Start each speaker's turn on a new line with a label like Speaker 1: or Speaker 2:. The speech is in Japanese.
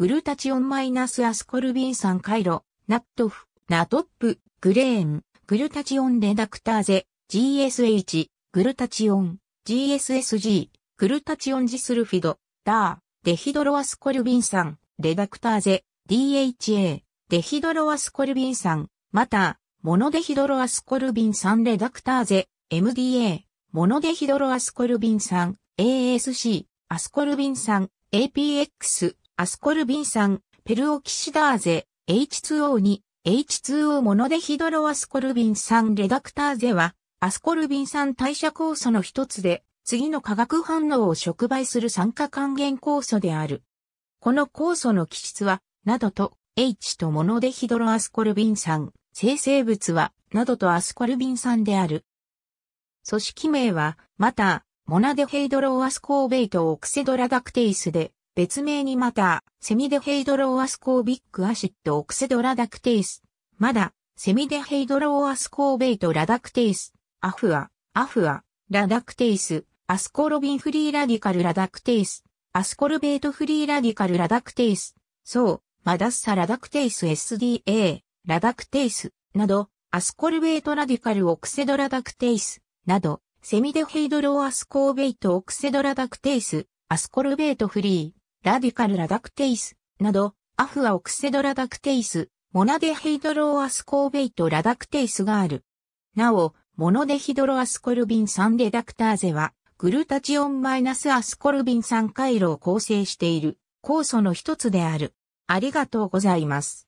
Speaker 1: グルタチオンマイナスアスコルビン酸回
Speaker 2: 路、ナットフ、ナトップ、グレーン、グルタチオンレダクターゼ、GSH、グルタチオン、GSSG、グルタチオンジスルフィド、ダー、デヒドロアスコルビン酸、レダクターゼ、DHA、デヒドロアスコルビン酸、また、モノデヒドロアスコルビン酸レダクターゼ、MDA、モノデヒドロアスコルビン酸、ASC、アスコルビン酸、APX、アスコルビン酸、ペルオキシダーゼ、H2O2、H2O モノデヒドロアスコルビン酸レダクターゼは、アスコルビン酸代謝酵素の一つで、次の化学反応を触媒する酸化還元酵素である。この酵素の基質は、などと、H とモノデヒドロアスコルビン酸、生成物は、などとアスコルビン酸である。組織名は、また、モナデヘイドロアスコーベイトオクセドラダクテイスで、別名にまた、セミデヘイドローアスコービックアシッドオクセドラダクテイス。まだ、セミデヘイドローアスコーベイトラダクテイス。アフア、アフア、ラダクテイス。アスコロビンフリーラディカルラダクテイス。アスコルベートフリーラディカルラダクテイス。そう、マダッサラダクテイス SDA、ラダクテイス、など、アスコルベートラディカルオクセドラダクテイス、など、セミデヘイドローアスコーベイトオクセドラダクテイス、アスコルベートフリー。ラディカルラダクテイス、など、アフアオクセドラダクテイス、モナデヘイドロアスコーベイトラダクテイスがある。なお、モノデヒドロアスコルビン酸レダクターゼは、グルタチオンマイナスアスコルビン酸回路を
Speaker 1: 構成している、酵素の一つである。ありがとうございます。